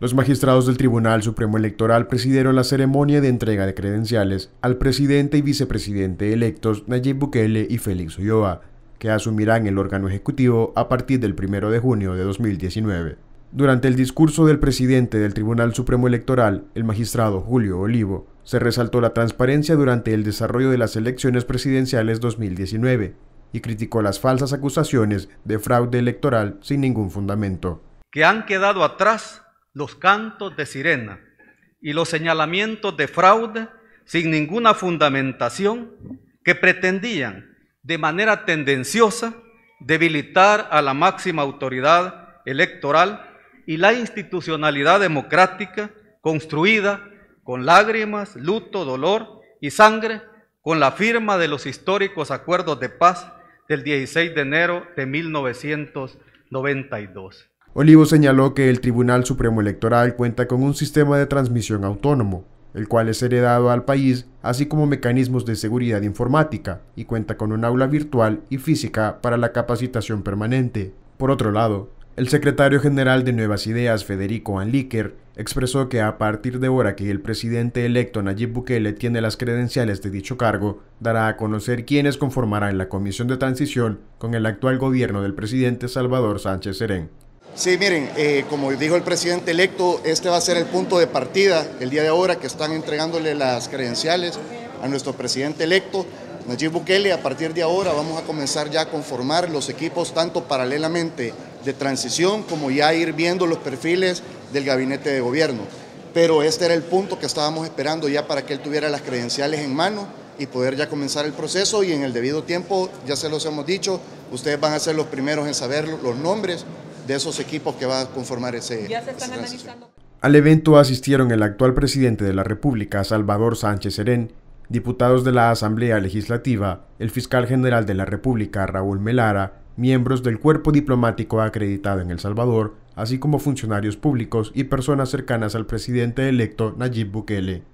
Los magistrados del Tribunal Supremo Electoral presidieron la ceremonia de entrega de credenciales al presidente y vicepresidente electos Nayib Bukele y Félix Ulloa, que asumirán el órgano ejecutivo a partir del 1 de junio de 2019. Durante el discurso del presidente del Tribunal Supremo Electoral, el magistrado Julio Olivo, se resaltó la transparencia durante el desarrollo de las elecciones presidenciales 2019 y criticó las falsas acusaciones de fraude electoral sin ningún fundamento. Que han quedado atrás los cantos de sirena y los señalamientos de fraude sin ninguna fundamentación que pretendían de manera tendenciosa debilitar a la máxima autoridad electoral y la institucionalidad democrática construida con lágrimas, luto, dolor y sangre con la firma de los históricos acuerdos de paz del 16 de enero de 1992. Olivo señaló que el Tribunal Supremo Electoral cuenta con un sistema de transmisión autónomo, el cual es heredado al país, así como mecanismos de seguridad informática, y cuenta con un aula virtual y física para la capacitación permanente. Por otro lado, el secretario general de Nuevas Ideas, Federico Anliker, expresó que a partir de ahora que el presidente electo Nayib Bukele tiene las credenciales de dicho cargo, dará a conocer quiénes conformarán la comisión de transición con el actual gobierno del presidente Salvador Sánchez Serén. Sí, miren, eh, como dijo el presidente electo, este va a ser el punto de partida el día de ahora que están entregándole las credenciales a nuestro presidente electo, Nayib Bukele. A partir de ahora vamos a comenzar ya a conformar los equipos tanto paralelamente de transición como ya ir viendo los perfiles del gabinete de gobierno. Pero este era el punto que estábamos esperando ya para que él tuviera las credenciales en mano y poder ya comenzar el proceso y en el debido tiempo, ya se los hemos dicho, ustedes van a ser los primeros en saber los nombres de esos equipos que va a conformar ese. Al evento asistieron el actual presidente de la República, Salvador Sánchez Serén, diputados de la Asamblea Legislativa, el fiscal general de la República, Raúl Melara, miembros del cuerpo diplomático acreditado en El Salvador, así como funcionarios públicos y personas cercanas al presidente electo Nayib Bukele.